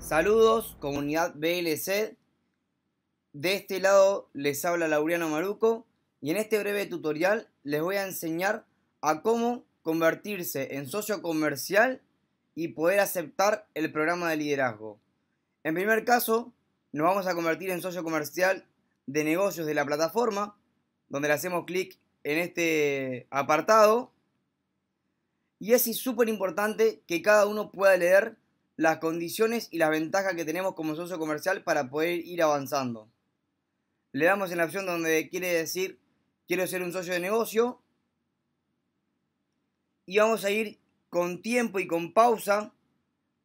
Saludos, comunidad BLC. De este lado les habla Laureano Maruco y en este breve tutorial les voy a enseñar a cómo convertirse en socio comercial y poder aceptar el programa de liderazgo. En primer caso, nos vamos a convertir en socio comercial de negocios de la plataforma, donde le hacemos clic en este apartado. Y es súper importante que cada uno pueda leer las condiciones y las ventajas que tenemos como socio comercial para poder ir avanzando. Le damos en la opción donde quiere decir quiero ser un socio de negocio y vamos a ir con tiempo y con pausa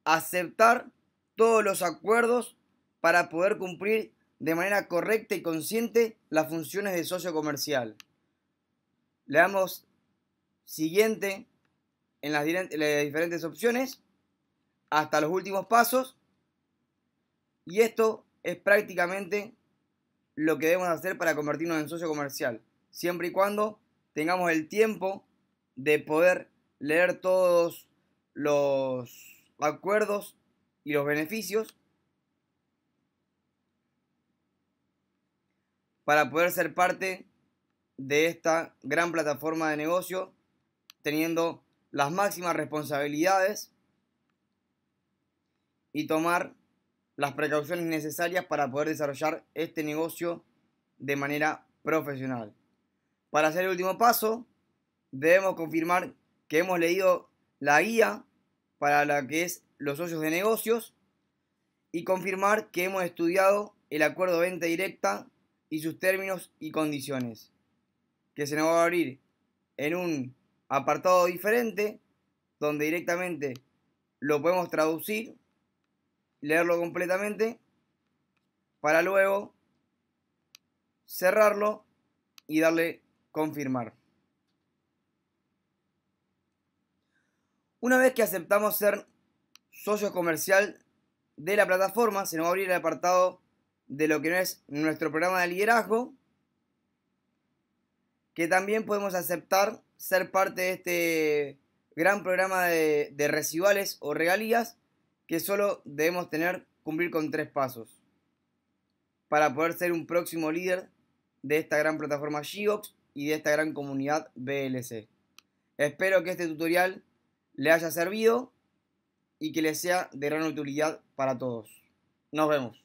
a aceptar todos los acuerdos para poder cumplir de manera correcta y consciente las funciones de socio comercial. Le damos siguiente en las, diferentes opciones hasta los últimos pasos. Y esto es prácticamente lo que debemos hacer para convertirnos en socio comercial. Siempre y cuando tengamos el tiempo de poder leer todos los acuerdos y los beneficios para poder ser parte de esta gran plataforma de negocio teniendo las máximas responsabilidades y tomar las precauciones necesarias para poder desarrollar este negocio de manera profesional. Para hacer el último paso, debemos confirmar que hemos leído la guía para la que es los socios de negocios y confirmar que hemos estudiado el acuerdo de venta directa y sus términos y condiciones, que se nos va a abrir en un apartado diferente donde directamente lo podemos traducir leerlo completamente para luego cerrarlo y darle confirmar. Una vez que aceptamos ser socio comercial de la plataforma, se nos va a abrir el apartado de lo que no es nuestro programa de liderazgo, que también podemos aceptar ser parte de este gran programa de, de, recibales o regalías que solo debemos tener cumplir con tres pasos para poder ser un próximo líder de esta gran plataforma Gbox y de esta gran comunidad BLC. Espero que este tutorial le haya servido y que le sea de gran utilidad para todos. Nos vemos.